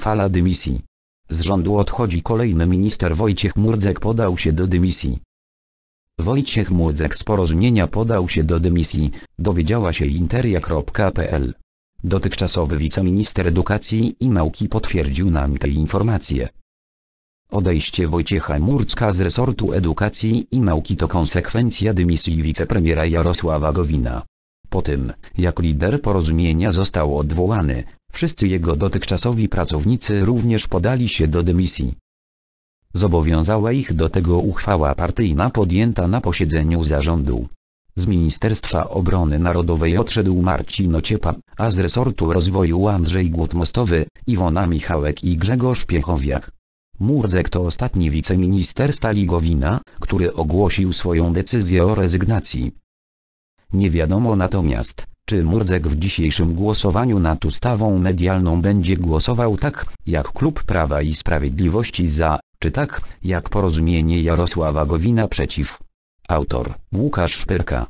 Fala dymisji. Z rządu odchodzi kolejny minister Wojciech Murdzek podał się do dymisji. Wojciech Murdzek z porozumienia podał się do dymisji, dowiedziała się interia.pl. Dotychczasowy wiceminister edukacji i nauki potwierdził nam te informacje. Odejście Wojciecha Murcka z resortu edukacji i nauki to konsekwencja dymisji wicepremiera Jarosława Gowina. Po tym, jak lider porozumienia został odwołany, wszyscy jego dotychczasowi pracownicy również podali się do dymisji. Zobowiązała ich do tego uchwała partyjna podjęta na posiedzeniu zarządu. Z Ministerstwa Obrony Narodowej odszedł Marcin Ociepa, a z resortu rozwoju Andrzej Głutmostowy, Iwona Michałek i Grzegorz Piechowiak. Murdzek to ostatni wiceminister Staligowina, który ogłosił swoją decyzję o rezygnacji. Nie wiadomo natomiast, czy Murdzek w dzisiejszym głosowaniu nad ustawą medialną będzie głosował tak, jak Klub Prawa i Sprawiedliwości za, czy tak, jak porozumienie Jarosława Gowina przeciw. Autor Łukasz Szpyrka